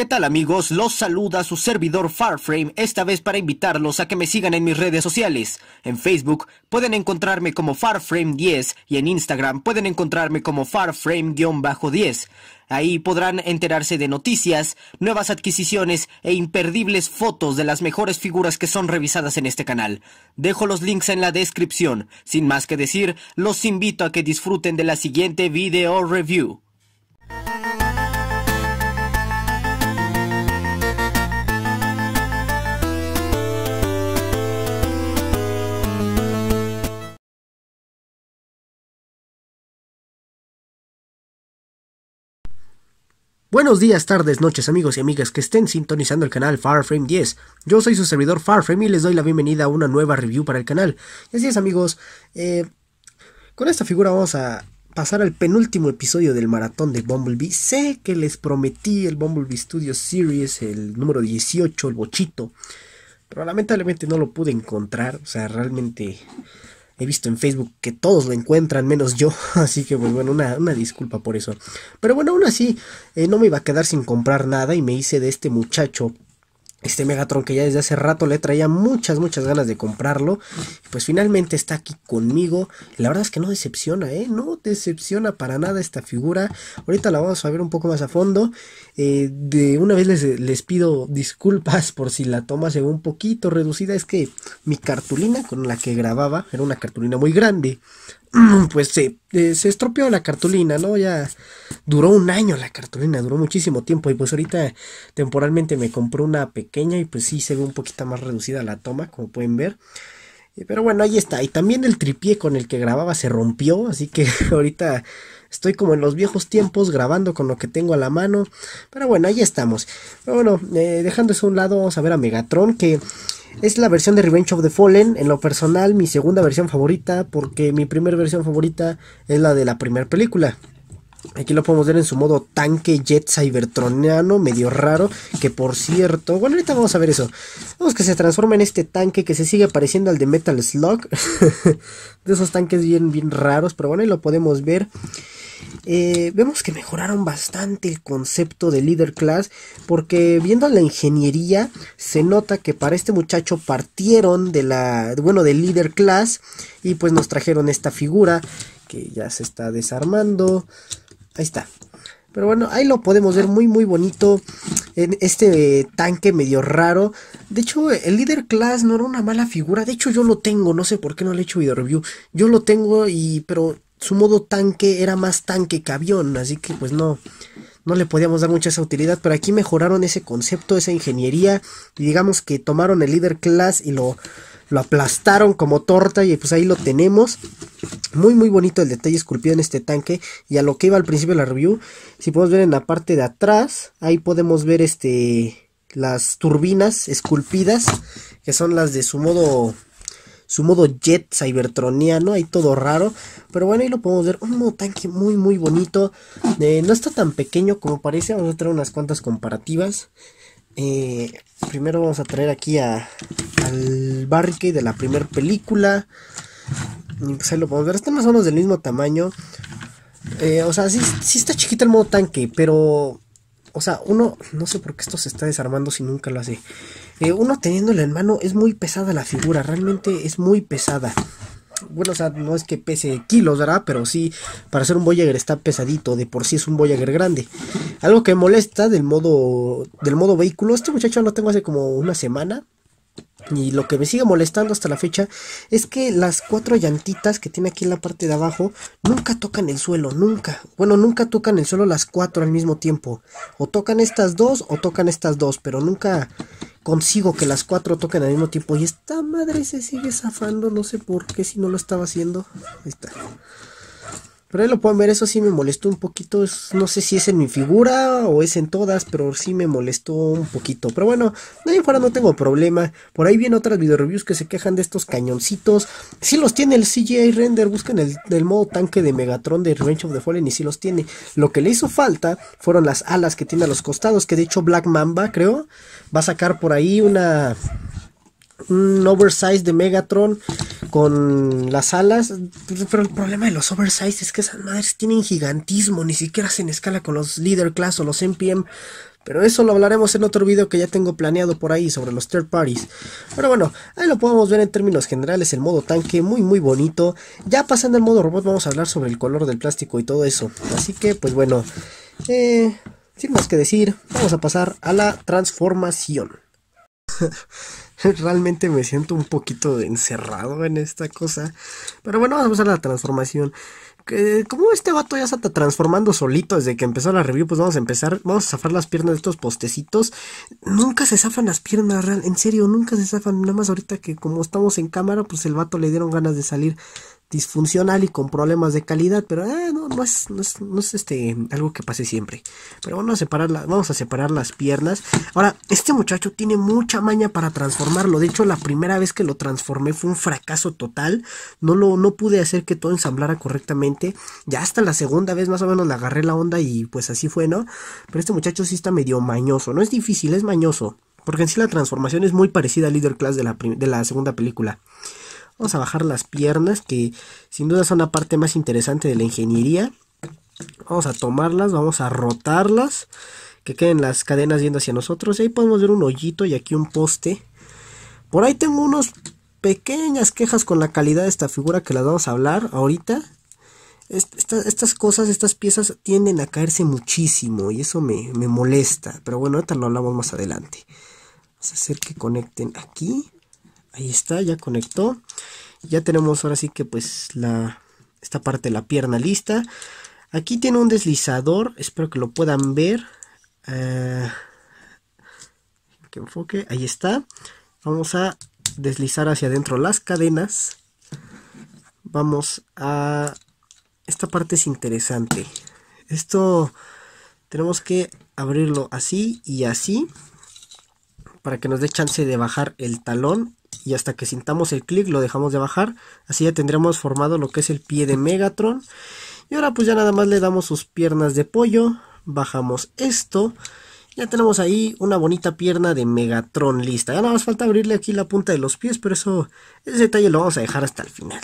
¿Qué tal amigos? Los saluda su servidor Farframe, esta vez para invitarlos a que me sigan en mis redes sociales. En Facebook pueden encontrarme como Farframe10 y en Instagram pueden encontrarme como Farframe-10. Ahí podrán enterarse de noticias, nuevas adquisiciones e imperdibles fotos de las mejores figuras que son revisadas en este canal. Dejo los links en la descripción. Sin más que decir, los invito a que disfruten de la siguiente video review. Buenos días, tardes, noches, amigos y amigas que estén sintonizando el canal Farframe 10. Yo soy su servidor Farframe y les doy la bienvenida a una nueva review para el canal. así es, amigos, eh, con esta figura vamos a pasar al penúltimo episodio del maratón de Bumblebee. Sé que les prometí el Bumblebee Studios Series, el número 18, el bochito, pero lamentablemente no lo pude encontrar. O sea, realmente He visto en Facebook que todos lo encuentran, menos yo. Así que, pues bueno, una, disculpa por eso. Pero bueno, aún así, eh, no me iba a quedar sin comprar nada y me hice de este muchacho este Megatron que ya desde hace rato le traía muchas, muchas ganas de comprarlo. Pues finalmente está aquí conmigo. La verdad es que no decepciona, ¿eh? No decepciona para nada esta figura. Ahorita la vamos a ver un poco más a fondo. Eh, de una vez les, les, pido disculpas por si la toma se ve un poquito reducida. Es que mi cartulina con la que grababa era una cartulina muy grande. pues eh, se estropeó la cartulina, ¿no? Ya duró un año la cartulina, duró muchísimo tiempo y pues ahorita temporalmente me compró una pequeña y pues sí se ve un poquito más reducida la toma, como pueden ver. Eh, pero bueno, ahí está. Y también el tripié con el que grababa se rompió, así que ahorita Estoy como en los viejos tiempos grabando con lo que tengo a la mano. Pero bueno, ahí estamos. Pero bueno, eh, dejando eso a un lado, vamos a ver a Megatron que... Es la versión de Revenge of the Fallen, en lo personal mi segunda versión favorita, porque mi primera versión favorita es la de la primera película. Aquí lo podemos ver en su modo tanque jet cybertroniano, medio raro, que por cierto, bueno, ahorita vamos a ver eso. Vamos que se transforma en este tanque que se sigue pareciendo al de Metal Slug. de esos tanques bien, bien raros, pero bueno, ahí lo podemos ver. Eh, vemos que mejoraron bastante el concepto de Leader class porque viendo la ingeniería se nota que para este muchacho partieron de la bueno de Leader class y pues nos trajeron esta figura que ya se está desarmando Ahí está. Pero bueno, ahí lo podemos ver muy muy bonito en este eh, tanque medio raro. De hecho, el líder class no era una mala figura. De hecho, yo lo tengo, no sé por qué no le he hecho video review. Yo lo tengo y pero su modo tanque era más tanque que avión, así que pues no no le podíamos dar mucha esa utilidad, pero aquí mejoraron ese concepto, esa ingeniería y digamos que tomaron el líder class y lo lo aplastaron como torta y pues ahí lo tenemos. Muy muy bonito el detalle esculpido en este tanque y a lo que iba al principio de la review, si podemos ver en la parte de atrás, ahí podemos ver este las turbinas esculpidas que son las de su modo su modo jet cybertroniano, ahí todo raro, pero bueno, ahí lo podemos ver, un modo tanque muy muy bonito, eh, no está tan pequeño como parece, vamos a traer unas cuantas comparativas, eh, primero vamos a traer aquí al barque de la primera película. Y pues lo podemos ver. Están más o menos del mismo tamaño. Eh, o sea, sí, está chiquita el modo tanque, pero. O sea, uno. No sé por qué esto se está desarmando si nunca lo hace. Eh, uno teniéndolo en mano es muy pesada la figura. Realmente es muy pesada bueno, o sea, no es que pese kilos, ¿verdad? Pero sí, para ser un Voyager está pesadito, de por sí es un Voyager grande. Algo que molesta del modo, del modo vehículo, este muchacho lo tengo hace como una semana. Y lo que me sigue molestando hasta la fecha es que las cuatro llantitas que tiene aquí en la parte de abajo nunca tocan el suelo, nunca. Bueno, nunca tocan el suelo las cuatro al mismo tiempo. O tocan estas dos o tocan estas dos, pero nunca consigo que las cuatro toquen al mismo tiempo. Y esta madre se sigue zafando, no sé por qué si no lo estaba haciendo. Ahí está. Pero ahí lo pueden ver, eso sí me molestó un poquito. no sé si es en mi figura o es en todas, pero sí me molestó un poquito. Pero bueno, de ahí fuera no tengo problema. Por ahí vienen otras video reviews que se quejan de estos cañoncitos. Si los tiene el CGI render, busquen el, modo tanque de Megatron de Revenge of the Fallen y si sí los tiene. Lo que le hizo falta fueron las alas que tiene a los costados, que de hecho Black Mamba, creo, va a sacar por ahí una un oversize de Megatron con las alas. Pero el problema de los oversize es que esas madres tienen gigantismo, ni siquiera hacen escala con los Leader Class o los MPM. Pero eso lo hablaremos en otro video que ya tengo planeado por ahí sobre los third parties. Pero bueno, ahí lo podemos ver en términos generales, el modo tanque, muy muy bonito. Ya pasando al modo robot vamos a hablar sobre el color del plástico y todo eso. Así que pues bueno, eh, sin más que decir, vamos a pasar a la transformación. realmente me siento un poquito encerrado en esta cosa. Pero bueno, vamos a la transformación. Como este vato ya se está transformando solito desde que empezó la review, pues vamos a empezar, vamos a zafar las piernas de estos postecitos. Nunca se zafan las piernas, real, en serio, nunca se zafan. Nada más ahorita que como estamos en cámara, pues el vato le dieron ganas de salir disfuncional y con problemas de calidad, pero ah, no, es, no, este, algo que pase siempre. Pero vamos a, separar vamos a separar las piernas. Ahora, este muchacho tiene mucha maña para transformarlo. De hecho, la primera vez que lo transformé fue un fracaso total. No, lo, no pude hacer que todo ensamblara correctamente. Ya hasta la segunda vez más o menos le agarré la onda y pues así fue, ¿no? Pero este muchacho sí está medio mañoso. No es difícil, es mañoso. Porque en sí la transformación es muy parecida al Leader Class de la, de la segunda película. Vamos a bajar las piernas, que sin duda son la parte más interesante de la ingeniería. Vamos a tomarlas, vamos a rotarlas, que queden las cadenas yendo hacia nosotros. Y ahí podemos ver un hoyito y aquí un poste. Por ahí tengo unas pequeñas quejas con la calidad de esta figura que las vamos a hablar ahorita. estas cosas, estas piezas tienden a caerse muchísimo y eso me, me molesta. Pero bueno, ahorita lo hablamos más adelante. Vamos a hacer que conecten aquí ahí está, ya conectó. Ya tenemos ahora sí que pues la, esta parte de la pierna lista. Aquí tiene un deslizador, espero que lo puedan ver. Eh, que enfoque, ahí está. Vamos a deslizar hacia adentro las cadenas. Vamos a... Esta parte es interesante. Esto tenemos que abrirlo así y así para que nos dé chance de bajar el talón y hasta que sintamos el clic lo dejamos de bajar. Así ya tendremos formado lo que es el pie de Megatron. Y ahora pues ya nada más le damos sus piernas de pollo. Bajamos esto. Ya tenemos ahí una bonita pierna de Megatron lista. Ya nada más falta abrirle aquí la punta de los pies, pero eso, ese detalle lo vamos a dejar hasta el final.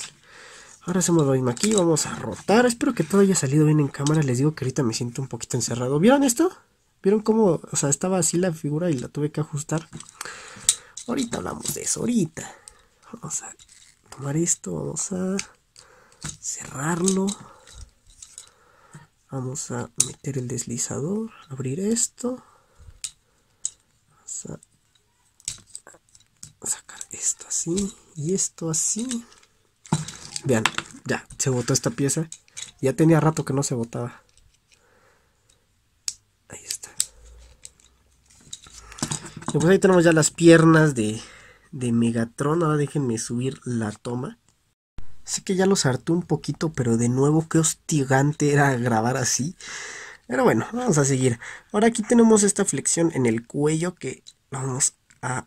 Ahora hacemos lo mismo aquí, vamos a rotar. Espero que todo haya salido bien en cámara. Les digo que ahorita me siento un poquito encerrado. ¿Vieron esto? ¿Vieron cómo? O sea, estaba así la figura y la tuve que ajustar. Ahorita hablamos de eso, ahorita. Vamos a tomar esto, vamos a cerrarlo. Vamos a meter el deslizador, abrir esto. Vamos a sacar esto así y esto así. Vean, ya se botó esta pieza. Ya tenía rato que no se botaba. pues ahí tenemos ya las piernas de, Megatron. Ahora déjenme subir la toma. Sé que ya los harté un poquito, pero de nuevo qué hostigante era grabar así. Pero bueno, vamos a seguir. Ahora aquí tenemos esta flexión en el cuello que vamos a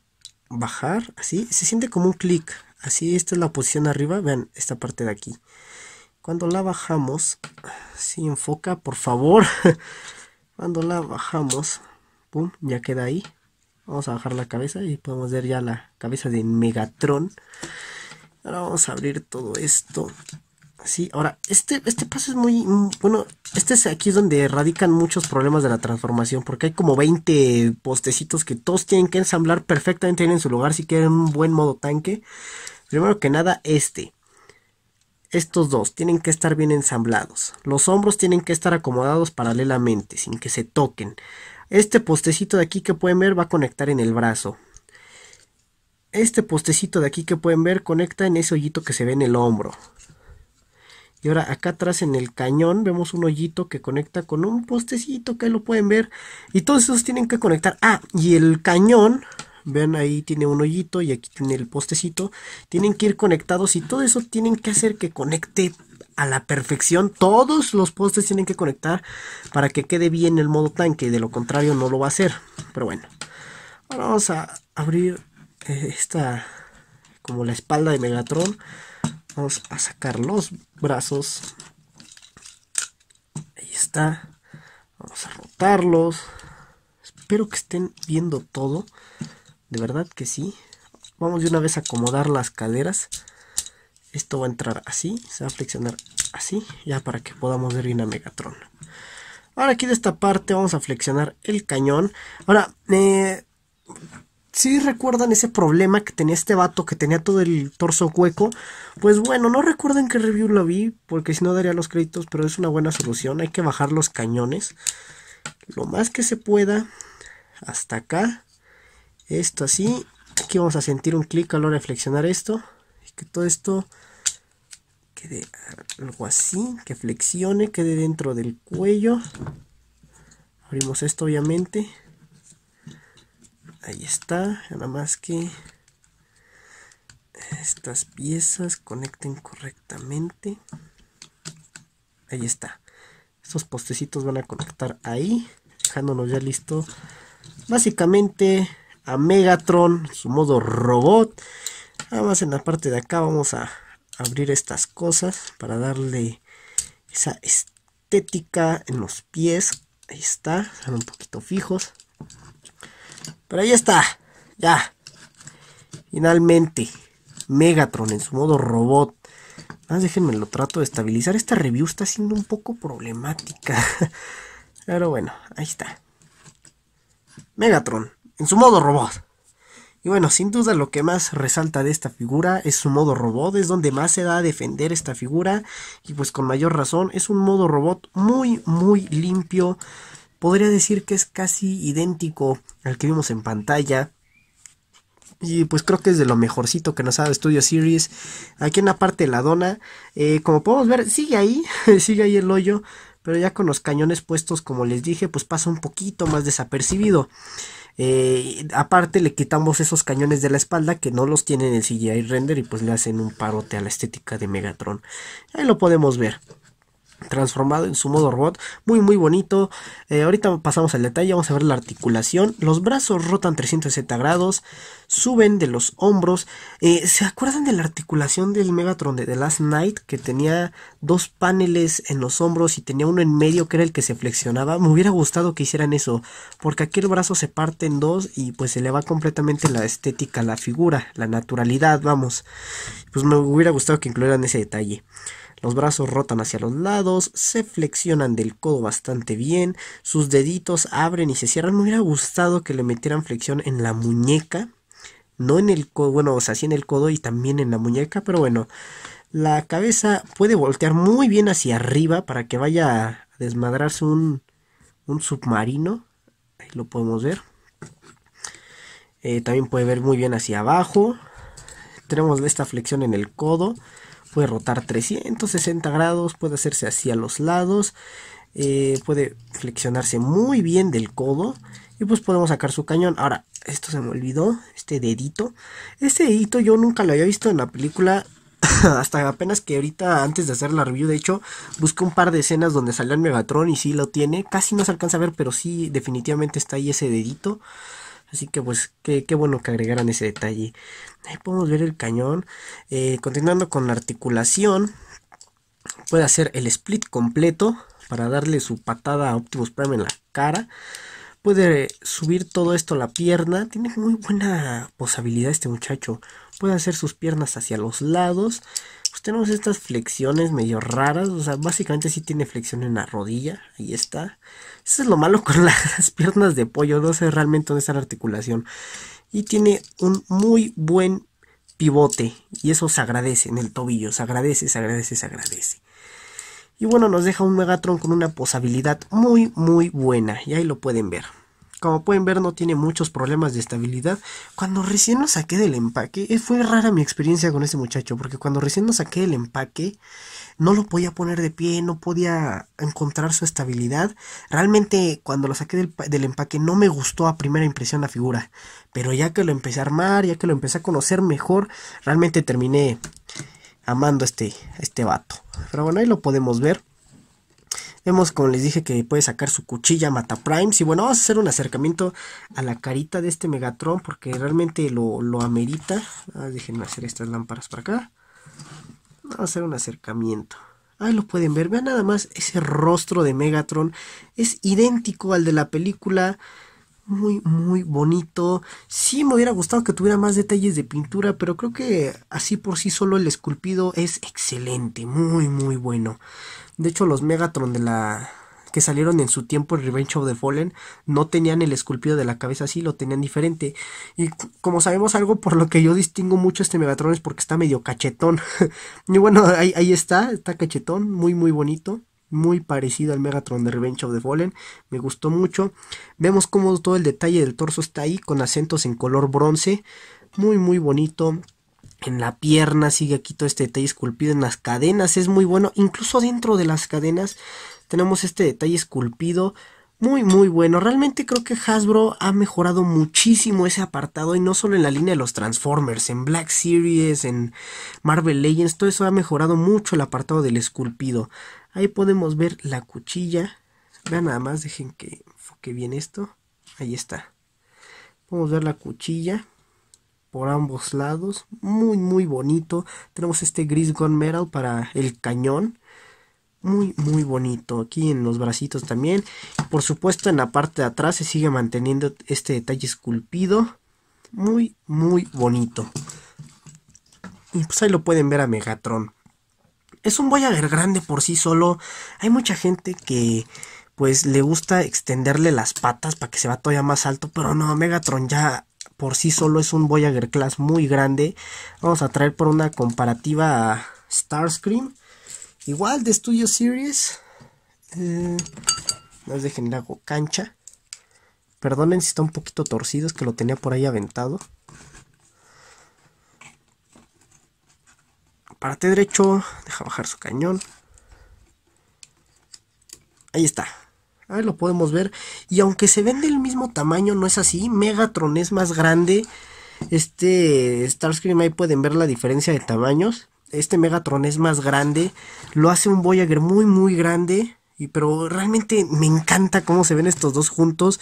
bajar. Así, se siente como un clic. Así, esta es la posición arriba. Vean esta parte de aquí. Cuando la bajamos, si enfoca, por favor. Cuando la bajamos, pum, ya queda ahí. Vamos a bajar la cabeza y podemos ver ya la cabeza de Megatron. Ahora vamos a abrir todo esto. Sí, ahora, este, este paso es muy, mm, bueno, este es aquí donde radican muchos problemas de la transformación, porque hay como 20 postecitos que todos tienen que ensamblar perfectamente en su lugar si quieren un buen modo tanque. Primero que nada, este. Estos dos tienen que estar bien ensamblados. Los hombros tienen que estar acomodados paralelamente, sin que se toquen. Este postecito de aquí que pueden ver va a conectar en el brazo. Este postecito de aquí que pueden ver conecta en ese hoyito que se ve en el hombro. Y ahora acá atrás en el cañón vemos un hoyito que conecta con un postecito que lo pueden ver. Y todos esos tienen que conectar. Ah, y el cañón, ven ahí tiene un hoyito y aquí tiene el postecito. Tienen que ir conectados y todo eso tienen que hacer que conecte a la perfección. Todos los postes tienen que conectar para que quede bien el modo tanque. De lo contrario no lo va a hacer. Pero bueno. Ahora vamos a abrir eh, esta como la espalda de Megatron. Vamos a sacar los brazos. Ahí está. Vamos a rotarlos. Espero que estén viendo todo. De verdad que sí. Vamos de una vez a acomodar las caderas esto va a entrar así, se va a flexionar así, ya para que podamos ver una a Megatron. Ahora aquí de esta parte vamos a flexionar el cañón. Ahora, eh, si recuerdan ese problema que tenía este vato que tenía todo el torso hueco, pues bueno, no recuerden que review lo vi, porque si no daría los créditos, pero es una buena solución. Hay que bajar los cañones lo más que se pueda hasta acá. Esto así. Aquí vamos a sentir un clic a la hora de flexionar esto que todo esto quede algo así, que flexione, quede dentro del cuello. Abrimos esto obviamente. Ahí está, nada más que estas piezas conecten correctamente. Ahí está. Estos postecitos van a conectar ahí, dejándonos ya listo básicamente a Megatron, su modo robot nada más en la parte de acá vamos a abrir estas cosas para darle esa estética en los pies ahí está están un poquito fijos pero ahí está ya finalmente Megatron en su modo robot más déjenme lo trato de estabilizar esta review está siendo un poco problemática pero bueno ahí está Megatron en su modo robot y bueno, sin duda lo que más resalta de esta figura es su modo robot, es donde más se da a defender esta figura y pues con mayor razón es un modo robot muy muy limpio, podría decir que es casi idéntico al que vimos en pantalla. Y pues creo que es de lo mejorcito que nos ha dado Studio Series. Aquí en la parte de la dona, eh, como podemos ver, sigue ahí, sigue ahí el hoyo, pero ya con los cañones puestos, como les dije, pues pasa un poquito más desapercibido. Eh, aparte le quitamos esos cañones de la espalda que no los tienen en el CGI render y pues le hacen un parote a la estética de Megatron. Ahí lo podemos ver transformado en su modo robot. Muy, muy bonito. Eh, ahorita pasamos al detalle, vamos a ver la articulación. Los brazos rotan 360 grados, suben de los hombros. Eh, ¿Se acuerdan de la articulación del Megatron de The Last Night? Que tenía dos paneles en los hombros y tenía uno en medio que era el que se flexionaba. Me hubiera gustado que hicieran eso, porque aquí el brazo se parte en dos y pues se le va completamente la estética, la figura, la naturalidad, vamos. Pues me hubiera gustado que incluyeran ese detalle. Los brazos rotan hacia los lados, se flexionan del codo bastante bien, sus deditos abren y se cierran. Me hubiera gustado que le metieran flexión en la muñeca, no en el codo, bueno, o sea, sí en el codo y también en la muñeca, pero bueno. La cabeza puede voltear muy bien hacia arriba para que vaya a desmadrarse un, submarino. Ahí lo podemos ver. Eh, también puede ver muy bien hacia abajo. Tenemos esta flexión en el codo puede rotar 360 grados, puede hacerse hacia los lados, eh, puede flexionarse muy bien del codo y pues podemos sacar su cañón. Ahora, esto se me olvidó, este dedito. Este dedito yo nunca lo había visto en la película hasta apenas que ahorita antes de hacer la review de hecho busqué un par de escenas donde salió el Megatron y sí lo tiene casi no se alcanza a ver pero sí definitivamente está ahí ese dedito así que pues qué, qué bueno que agregaran ese detalle Ahí podemos ver el cañón. Eh, continuando con la articulación, puede hacer el split completo para darle su patada a Optimus Prime en la cara. Puede subir todo esto a la pierna. Tiene muy buena posibilidad este muchacho. Puede hacer sus piernas hacia los lados. Pues tenemos estas flexiones medio raras. O sea, básicamente sí tiene flexión en la rodilla. Ahí está. Eso es lo malo con las piernas de pollo. No sé realmente dónde está la articulación y tiene un muy buen pivote y eso se agradece en el tobillo, se agradece, se agradece, se agradece. Y bueno, nos deja un Megatron con una posibilidad muy, muy buena. Y ahí lo pueden ver. Como pueden ver no tiene muchos problemas de estabilidad. Cuando recién lo saqué del empaque, eh, fue rara mi experiencia con este muchacho, porque cuando recién lo saqué del empaque, no lo podía poner de pie, no podía encontrar su estabilidad. Realmente cuando lo saqué del, empaque no me gustó a primera impresión la figura, pero ya que lo empecé a armar, ya que lo empecé a conocer mejor, realmente terminé amando este, a este vato. Pero bueno, ahí lo podemos ver. Vemos, como les dije, que puede sacar su cuchilla Mata Primes. Y bueno, vamos a hacer un acercamiento a la carita de este Megatron porque realmente lo, amerita. Ah, déjenme hacer estas lámparas para acá. Vamos a hacer un acercamiento. Ahí lo pueden ver. Vean nada más ese rostro de Megatron. Es idéntico al de la película muy, muy bonito. Sí, me hubiera gustado que tuviera más detalles de pintura, pero creo que así por sí solo el esculpido es excelente, muy, muy bueno. De hecho, los Megatron de la que salieron en su tiempo en Revenge of the Fallen no tenían el esculpido de la cabeza así, lo tenían diferente. Y como sabemos algo por lo que yo distingo mucho este Megatron es porque está medio cachetón. y bueno, ahí está, está cachetón, muy muy bonito muy parecido al Megatron de Revenge of the Fallen. Me gustó mucho. Vemos cómo todo el detalle del torso está ahí con acentos en color bronce. Muy, muy bonito. En la pierna sigue aquí todo este detalle esculpido. En las cadenas es muy bueno. Incluso dentro de las cadenas tenemos este detalle esculpido. Muy, muy bueno. Realmente creo que Hasbro ha mejorado muchísimo ese apartado y no solo en la línea de los Transformers, en Black Series, en Marvel Legends, todo eso ha mejorado mucho el apartado del esculpido. Ahí podemos ver la cuchilla. Vean nada más, dejen que enfoque bien esto. Ahí está. Podemos ver la cuchilla por ambos lados. Muy, muy bonito. Tenemos este gris gunmetal para el cañón. Muy, muy bonito. Aquí en los bracitos también. Por supuesto, en la parte de atrás se sigue manteniendo este detalle esculpido. Muy, muy bonito. Y pues ahí lo pueden ver a Megatron es un Voyager grande por sí solo. Hay mucha gente que pues le gusta extenderle las patas para que se va todavía más alto, pero no, Megatron ya por sí solo es un Voyager Class muy grande. Vamos a traer por una comparativa a Starscream. Igual de Studio Series. Eh, no nos dejen hago cancha. Perdonen si está un poquito torcido, es que lo tenía por ahí aventado. parte derecho. Deja bajar su cañón. Ahí está. Ahí lo podemos ver. Y aunque se ven del mismo tamaño, no es así. Megatron es más grande. Este Starscream ahí pueden ver la diferencia de tamaños. Este Megatron es más grande. Lo hace un Voyager muy muy grande pero realmente me encanta cómo se ven estos dos juntos.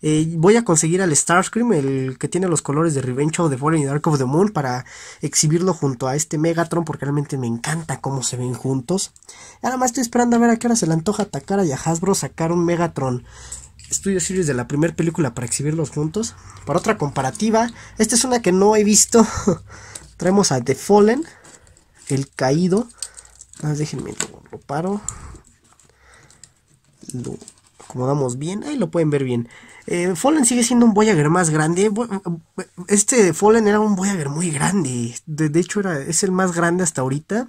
Eh, voy a conseguir al Starscream, el que tiene los colores de Revenge of the Fallen y Dark of the Moon, para exhibirlo junto a este Megatron, porque realmente me encanta cómo se ven juntos. Nada más estoy esperando a ver a qué hora se le antoja atacar a Hasbro sacar un Megatron Studio Series de la primera película para exhibirlos juntos. Para otra comparativa, esta es una que no he visto. Traemos a The Fallen, el caído. Ah, déjenme, lo paro lo acomodamos bien. Ahí lo pueden ver bien. Eh, Fallen sigue siendo un Voyager más grande. Este Fallen era un Voyager muy grande. De, hecho, era, es el más grande hasta ahorita.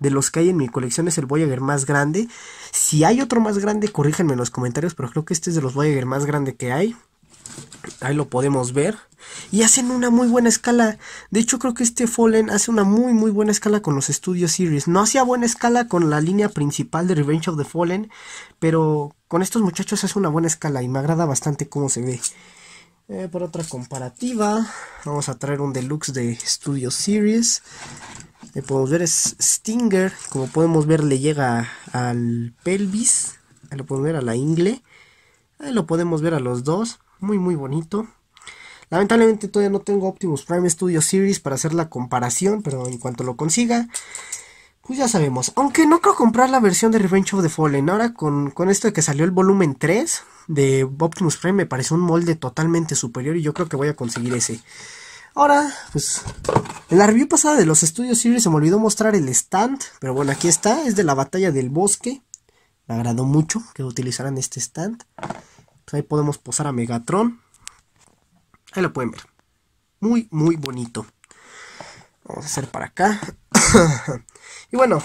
De los que hay en mi colección es el Voyager más grande. Si hay otro más grande, corríjanme en los comentarios, pero creo que este es de los Voyager más grande que hay. Ahí lo podemos ver. Y hacen una muy buena escala. De hecho, creo que este Fallen hace una muy, muy buena escala con los Studio Series. No hacía buena escala con la línea principal de Revenge of the Fallen. Pero con estos muchachos hace una buena escala y me agrada bastante cómo se ve. Eh, por otra comparativa, vamos a traer un deluxe de Studio Series. Le podemos ver es Stinger. Como podemos ver, le llega al pelvis. lo podemos ver a la ingle lo podemos ver a los dos. Muy, muy bonito. Lamentablemente todavía no tengo Optimus Prime Studio Series para hacer la comparación, pero en cuanto lo consiga, pues ya sabemos. Aunque no creo comprar la versión de Revenge of the Fallen. Ahora con, esto de que salió el volumen 3 de Optimus Prime me parece un molde totalmente superior y yo creo que voy a conseguir ese. Ahora, pues en la review pasada de los Studio Series se me olvidó mostrar el stand, pero bueno, aquí está, es de la batalla del bosque. Me agradó mucho que utilizaran este stand. Pues ahí podemos posar a Megatron. Ahí lo pueden ver. Muy, muy bonito. Vamos a hacer para acá. y bueno,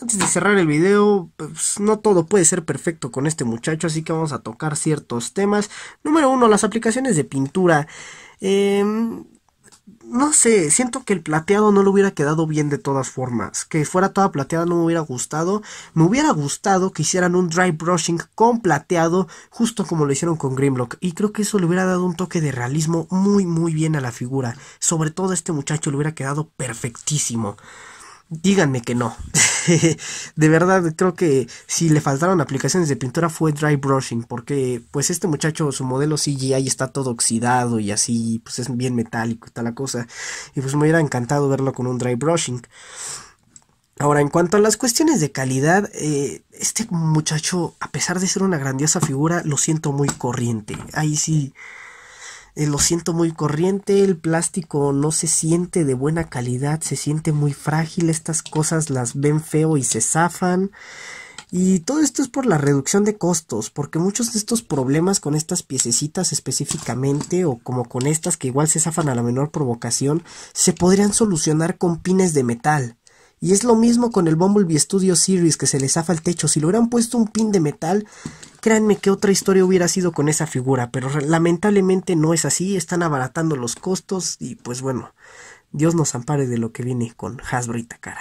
antes de cerrar el video, pues, no todo puede ser perfecto con este muchacho, así que vamos a tocar ciertos temas. Número uno, las aplicaciones de pintura. Eh, no sé, siento que el plateado no le hubiera quedado bien de todas formas. Que fuera toda plateada no me hubiera gustado. Me hubiera gustado que hicieran un dry brushing con plateado, justo como lo hicieron con Grimlock. Y creo que eso le hubiera dado un toque de realismo muy, muy bien a la figura. Sobre todo a este muchacho le hubiera quedado perfectísimo díganme que no. de verdad, creo que si le faltaron aplicaciones de pintura fue dry brushing, porque pues este muchacho, su modelo CGI está todo oxidado y así, pues es bien metálico y tal la cosa. Y pues me hubiera encantado verlo con un dry brushing. Ahora, en cuanto a las cuestiones de calidad, eh, este muchacho, a pesar de ser una grandiosa figura, lo siento muy corriente. Ahí sí, eh, lo siento muy corriente, el plástico no se siente de buena calidad, se siente muy frágil, estas cosas las ven feo y se zafan. Y todo esto es por la reducción de costos, porque muchos de estos problemas con estas piececitas específicamente, o como con estas que igual se zafan a la menor provocación, se podrían solucionar con pines de metal. Y es lo mismo con el Bumblebee Studio Series que se les zafa el techo. Si le hubieran puesto un pin de metal, créanme que otra historia hubiera sido con esa figura. Pero lamentablemente no es así. Están abaratando los costos y pues bueno, Dios nos ampare de lo que viene con Hasbro y Takara.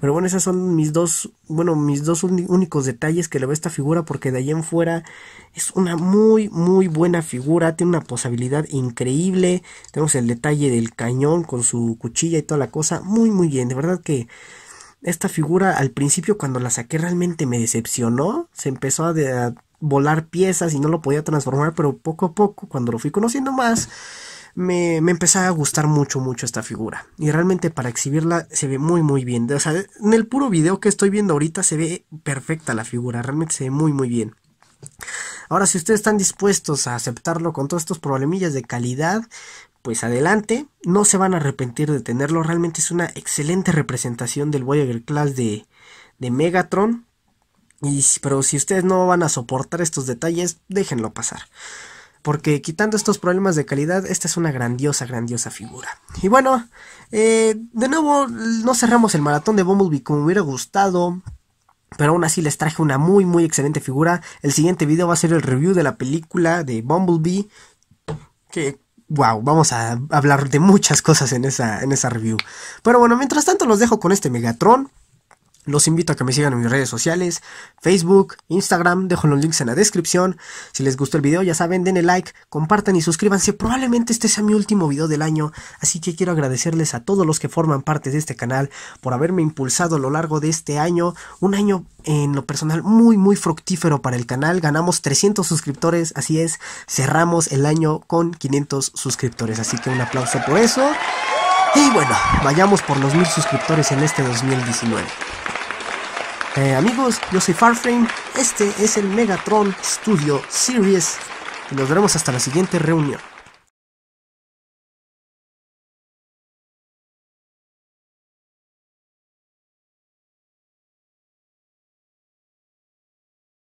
Pero bueno, esas son mis dos, bueno, mis dos únicos detalles que le ve esta figura porque de allí en fuera es una muy, muy buena figura, tiene una posabilidad increíble, tenemos el detalle del cañón con su cuchilla y toda la cosa, muy, muy bien, de verdad que esta figura al principio cuando la saqué realmente me decepcionó, se empezó a volar piezas y no lo podía transformar, pero poco a poco cuando lo fui conociendo más me, me empezaba a gustar mucho, mucho esta figura. Y realmente para exhibirla se ve muy, muy bien. O sea, en el puro video que estoy viendo ahorita se ve perfecta la figura, realmente se ve muy, muy bien. Ahora, si ustedes están dispuestos a aceptarlo con todos estos problemillas de calidad, pues adelante, no se van a arrepentir de tenerlo. Realmente es una excelente representación del Voyager Class de, de Megatron. Y, pero si ustedes no van a soportar estos detalles, déjenlo pasar porque quitando estos problemas de calidad, esta es una grandiosa, grandiosa figura. Y bueno, eh, de nuevo, no cerramos el maratón de Bumblebee como hubiera gustado. Pero aún así les traje una muy muy excelente figura. El siguiente video va a ser el review de la película de Bumblebee. Que wow, vamos a hablar de muchas cosas en esa, en esa review. Pero bueno, mientras tanto los dejo con este Megatron. Los invito a que me sigan en mis redes sociales, Facebook, Instagram, dejo los links en la descripción. Si les gustó el video, ya saben, denle like, compartan y suscríbanse. Probablemente este sea mi último video del año, así que quiero agradecerles a todos los que forman parte de este canal por haberme impulsado a lo largo de este año, un año en lo personal muy muy fructífero para el canal. Ganamos 300 suscriptores, así es, cerramos el año con 500 suscriptores, así que un aplauso por eso. Y bueno, vayamos por los mil suscriptores en este 2019. Eh, amigos, yo soy Farframe, este es el Megatron Studio Series y nos veremos hasta la siguiente reunión.